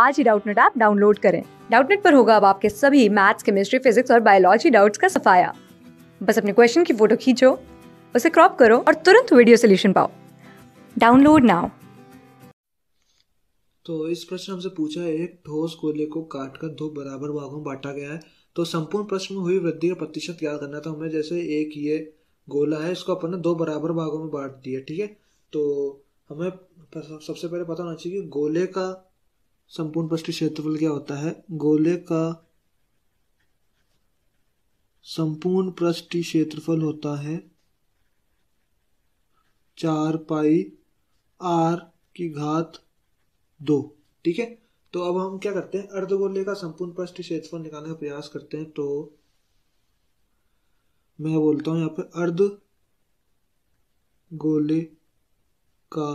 आज ही Doubtnut app download करें डाउटनेट पर होगा अब आपके सभी मैथ्स केमिस्ट्री फिजिक्स और बायोलॉजी डाउट्स का सफाया बस अपने क्वेश्चन की फोटो खींचो उसे क्रॉप करो और तुरंत वीडियो सोल्यूशन पाओ डाउनलोड नाउ तो इस प्रश्न हमसे पूछा है एक ठोस कोयले को काटकर दो बराबर भागों में बांटा गया है तो संपूर्ण प्रश्न में हुई वृद्धि का प्रतिशत याद करना था हमें जैसे एक ये गोला है इसको अपन ने दो बराबर भागों में बांट दिया ठीक है तो हमें सबसे पहले पता होना चाहिए कि गोले का संपूर्ण पृष्ठ क्षेत्रफल क्या होता है गोले का संपूर्ण पृष्ठ क्षेत्रफल होता है चार पाई आर की घात दो ठीक है तो अब हम क्या करते हैं अर्धगोले का संपूर्ण पृष्ठ क्षेत्रफल निकालने का प्रयास करते हैं तो मैं बोलता हूं यहाँ पर अर्ध गोले का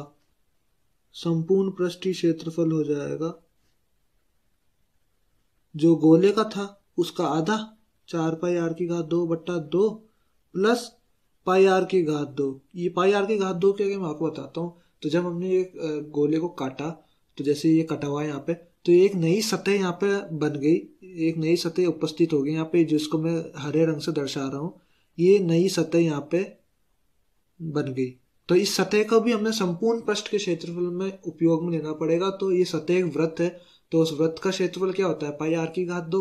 संपूर्ण पृष्ठ क्षेत्रफल हो जाएगा जो गोले का था उसका आधा चार पाई आर की घात दो बट्टा दो प्लस पाई आर की घात दो ये पाई आर की घात दो क्या मैं आपको बताता हूँ तो जब हमने ये गोले को काटा तो जैसे ये कटा हुआ है यहाँ पे तो एक नई सतह यहाँ पे बन गई एक नई सतह उपस्थित हो गई यहाँ पे जिसको मैं हरे रंग से दर्शा रहा हूँ ये नई सतह यहाँ पे बन गई तो इस सतह का भी हमने संपूर्ण पृष्ठ के क्षेत्रफल में उपयोग में लेना पड़ेगा तो ये सतह एक व्रत है तो उस व्रत का क्षेत्रफल क्या होता है पाई आर की घात दो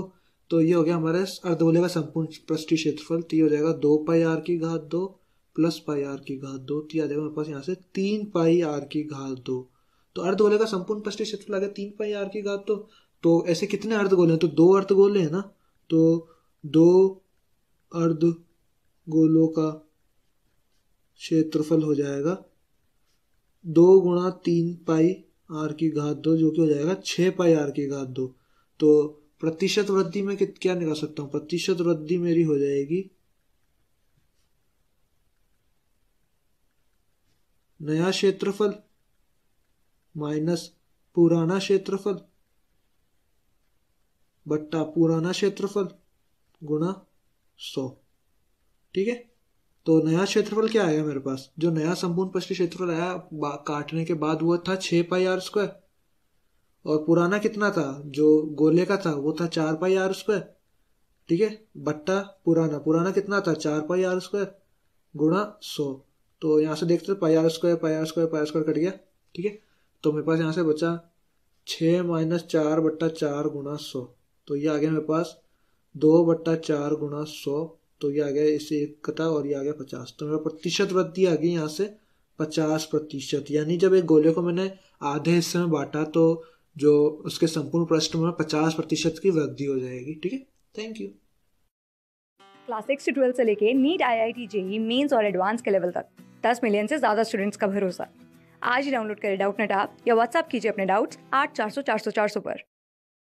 तो ये हो गया हमारे अर्धगोले का संपूर्ण पृष्ठी क्षेत्रफल तो ये हो जाएगा दो पाई आर की घात दो प्लस पाई आर की घात दो तो आ जाएगा हमारे पास यहाँ से तीन पाई आर की घात दो तो अर्धगोले का संपूर्ण पृष्ठी क्षेत्रफल आ गया तीन पाई आर की घात दो तो ऐसे कितने अर्धगोले हैं तो दो अर्धगोले हैं ना तो दो अर्ध गोलों का क्षेत्रफल हो जाएगा दो गुणा तीन पाई आर की घात दो जो कि हो जाएगा छ पाई आर की घात दो तो प्रतिशत वृद्धि में कित क्या निकाल सकता हूं प्रतिशत वृद्धि मेरी हो जाएगी नया क्षेत्रफल माइनस पुराना क्षेत्रफल बट्टा पुराना क्षेत्रफल गुणा सौ ठीक है तो नया क्षेत्रफल क्या आया मेरे पास जो नया संपूर्ण पृष्ठ क्षेत्रफल आया काटने के बाद वो था छः पाई आर स्क्वायर और पुराना कितना था जो गोले का था वो था चार पाई आर स्क्वायर ठीक है बट्टा पुराना पुराना कितना था चार पाई आर स्क्वायर गुणा सौ तो यहाँ से देखते pi r square pi r square pi r square cut गया ठीक है तो मेरे पास यहाँ से बचा छः माइनस चार बट्टा चार गुणा सौ तो ये आ गया मेरे पास दो बट्टा चार गुणा सौ तो ये आ गया इससे इकता और ये आ गया पचास तो मेरा प्रतिशत वृद्धि आ गई यहाँ से पचास प्रतिशत यानी जब एक गोले को मैंने आधे हिस्से में बांटा तो जो उसके संपूर्ण प्रश्न में पचास प्रतिशत की वृद्धि हो जाएगी ठीक है थैंक यू क्लास सिक्स से ट्वेल्थ से लेके NEET I I T JEE mains और एडवांस के लेवल तक दस मिलियन से ज़्यादा स्टूडेंट्स का भरोसा आज ही डाउनलोड करें डाउट नेट आप या व्हाट्सएप कीजिए अपने डाउट्स आठ चार सौ चार सौ चार सौ पर